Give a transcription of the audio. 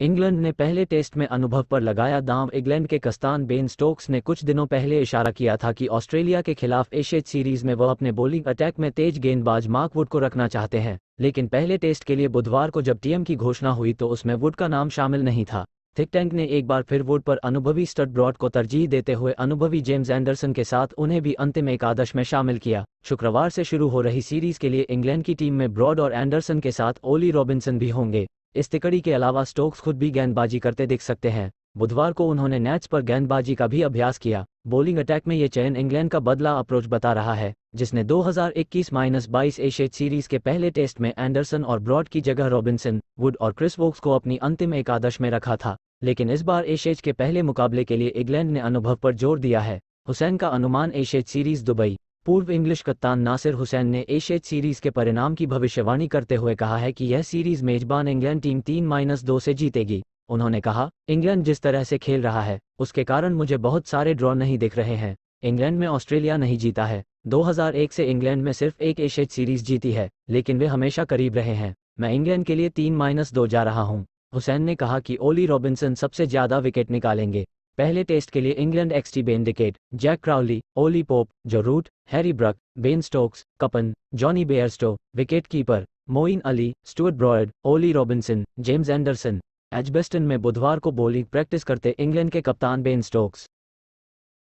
England ने पहले test में अनुभव पर लगाया दांव इंग्लैंड के कस्तान बेन स्टोक्स ने कुछ दिनों पहले इशारा किया था कि ऑस्ट्रेलिया के खिलाफ एशियाई सीरीज में वह अपने बॉलिंग अटैक में तेज गेंदबाज मार्क वुड को रखना चाहते हैं लेकिन पहले टेस्ट के लिए बुधवार को जब टीएम की घोषणा हुई तो उसमें वुड का नाम शामिल नहीं था थिक टैंक ने एक बार फिर वुड पर अनुभवी स्टड ब्रॉड को तरजीह देते हुए अनुभवी जेम्स एंडरसन के साथ उन्हें भी अंतिम एकादश में शामिल किया शुक्रवार से शुरू हो रही सीरीज के लिए इंग्लैंड की टीम में ब्रॉड और एंडरसन के साथ ओली रॉबिन्सन भी होंगे इस तिकड़ी के अलावा स्टोक्स खुद भी गेंदबाजी करते दिख सकते हैं बुधवार को उन्होंने नैच पर गेंदबाजी का भी अभ्यास किया बॉलिंग अटैक में ये चयन इंग्लैंड का बदला अप्रोच बता रहा है जिसने 2021-22 एशियाई सीरीज के पहले टेस्ट में एंडरसन और ब्रॉड की जगह रॉबिन्सन वुड और क्रिस वोक्स को अपनी अंतिम एकादश में रखा था लेकिन इस बार एशियज के पहले मुकाबले के लिए इंग्लैंड ने अनुभव पर जोर दिया है हुसैन का अनुमान एशियाई सीरीज दुबई पूर्व इंग्लिश कप्तान नासिर हुसैन ने एशियाई सीरीज के परिणाम की भविष्यवाणी करते हुए कहा है कि यह सीरीज मेजबान इंग्लैंड टीम तीन माइनस दो से जीतेगी उन्होंने कहा इंग्लैंड जिस तरह से खेल रहा है उसके कारण मुझे बहुत सारे ड्रॉ नहीं दिख रहे हैं इंग्लैंड में ऑस्ट्रेलिया नहीं जीता है 2001 से इंग्लैंड में सिर्फ एक एशियाई सीरीज जीती है लेकिन वे हमेशा करीब रहे हैं मैं इंग्लैंड के लिए तीन माइनस दो जा रहा हूँ हुसैन ने कहा कि ओली रॉबिन्सन सबसे ज्यादा विकेट निकालेंगे पहले टेस्ट के लिए इंग्लैंड एक्सटी ben Duckett Jack Crawley Ollie Pope Joe Root Harry Brook Ben Stokes कपन Jonny Bairstow wicket keeper Moeen Ali Stuart Broad Ollie Robinson James Anderson Edgbaston में बुधवार को बॉलिंग प्रैक्टिस करते इंग्लैंड के कप्तान बेन स्टोक्स